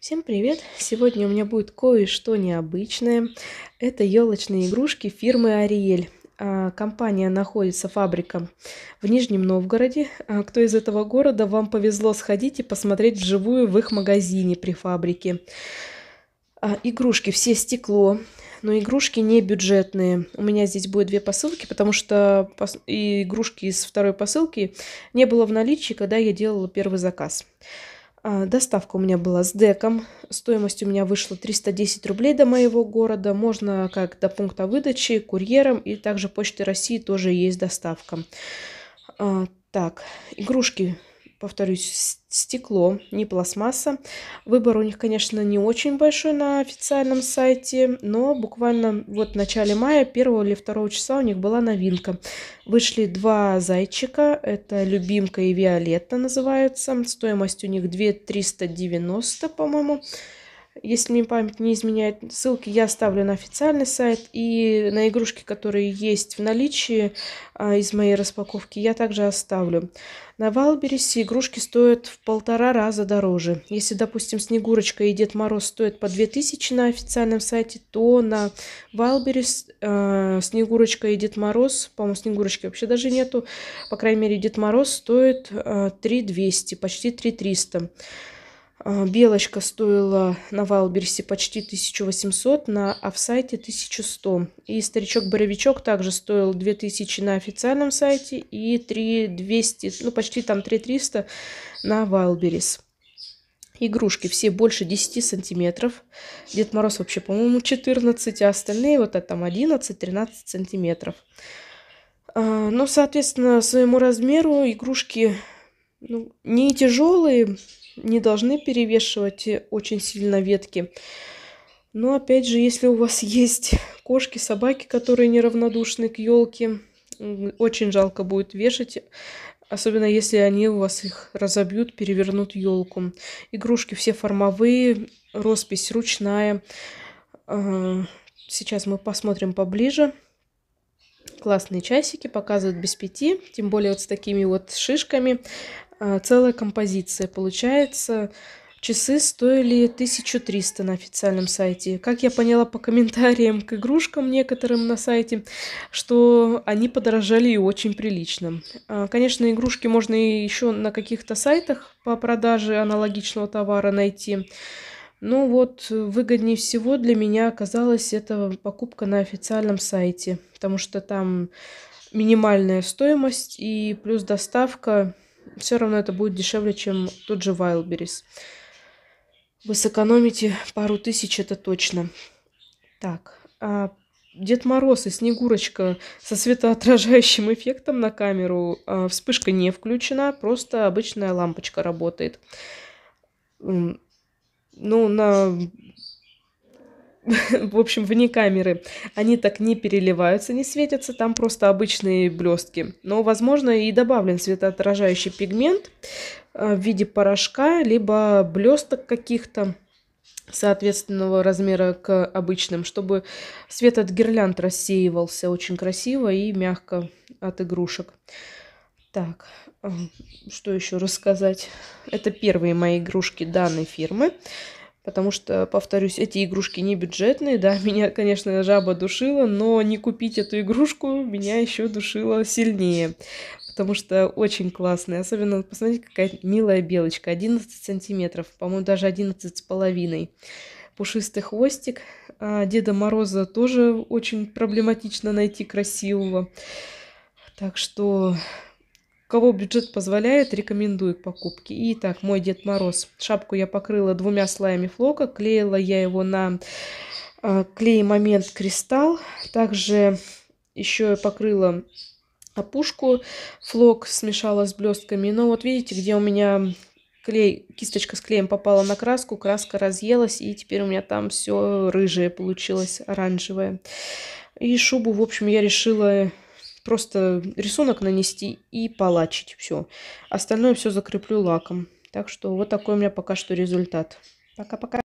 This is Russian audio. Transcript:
Всем привет! Сегодня у меня будет кое-что необычное. Это елочные игрушки фирмы Ариэль. А, компания находится, фабрика в Нижнем Новгороде. А, кто из этого города, вам повезло сходить и посмотреть вживую в их магазине при фабрике. А, игрушки все стекло, но игрушки не бюджетные. У меня здесь будет две посылки, потому что игрушки из второй посылки не было в наличии, когда я делала первый заказ. А, доставка у меня была с деком. Стоимость у меня вышла 310 рублей до моего города. Можно как до пункта выдачи, курьером и также Почты России тоже есть доставка. А, так, игрушки повторюсь, стекло, не пластмасса. Выбор у них, конечно, не очень большой на официальном сайте, но буквально вот в начале мая, первого или второго числа у них была новинка. Вышли два зайчика, это «Любимка» и «Виолетта» называются. Стоимость у них 2390, по-моему. Если мне память не изменяет, ссылки я оставлю на официальный сайт и на игрушки, которые есть в наличии а, из моей распаковки, я также оставлю. На Валбересе игрушки стоят в полтора раза дороже. Если, допустим, Снегурочка и Дед Мороз стоят по 2000 на официальном сайте, то на Валберес э, Снегурочка и Дед Мороз, по-моему, Снегурочки вообще даже нету, по крайней мере, Дед Мороз стоит э, а, 3200, почти 3300. А, белочка стоила на Вайлберсе почти 1800, на офсайте 1100. И старичок-боровичок также стоил 2000 на официальном сайте и 3200, ну почти там 3300 на Вайлберис. Игрушки все больше 10 сантиметров. Дед Мороз вообще, по-моему, 14, а остальные вот это там 11-13 сантиметров. А, ну, соответственно, своему размеру игрушки ну, не тяжелые, не должны перевешивать очень сильно ветки. Но опять же, если у вас есть кошки, собаки, которые неравнодушны к елке, очень жалко будет вешать, особенно если они у вас их разобьют, перевернут елку. Игрушки все формовые, роспись ручная. А, сейчас мы посмотрим поближе. Классные часики, показывают без пяти, тем более вот с такими вот шишками. Э, целая композиция получается. Часы стоили 1300 на официальном сайте. Как я поняла по комментариям к игрушкам некоторым на сайте, что они подорожали и очень прилично. Э, конечно, игрушки можно и еще на каких-то сайтах по продаже аналогичного товара найти. Но ну вот выгоднее всего для меня оказалась эта покупка на официальном сайте, потому что там минимальная стоимость и плюс доставка все равно это будет дешевле, чем тот же Wildberries. Вы сэкономите пару тысяч, это точно. Так, а Дед Мороз и Снегурочка со светоотражающим эффектом на камеру. А вспышка не включена, просто обычная лампочка работает. Ну, на в общем, вне камеры, они так не переливаются, не светятся, там просто обычные блестки. Но, возможно, и добавлен светоотражающий пигмент э, в виде порошка, либо блесток каких-то соответственного размера к обычным, чтобы свет от гирлянд рассеивался очень красиво и мягко от игрушек. Так, э, что еще рассказать? Это первые мои игрушки данной фирмы. Потому что, повторюсь, эти игрушки не бюджетные, да, меня, конечно, жаба душила, но не купить эту игрушку меня еще душило сильнее. Потому что очень классные, особенно, посмотрите, какая милая белочка, 11 сантиметров, по-моему, даже 11 с половиной. Пушистый хвостик, а Деда Мороза тоже очень проблематично найти красивого. Так что Кого бюджет позволяет, рекомендую к покупке. Итак, мой Дед Мороз. Шапку я покрыла двумя слоями флока. Клеила я его на э, клей момент кристалл. Также еще я покрыла опушку. Флок смешала с блестками. Но вот видите, где у меня клей, кисточка с клеем попала на краску, краска разъелась, и теперь у меня там все рыжее получилось, оранжевое. И шубу, в общем, я решила Просто рисунок нанести и палачить. Все. Остальное все закреплю лаком. Так что вот такой у меня пока что результат. Пока-пока.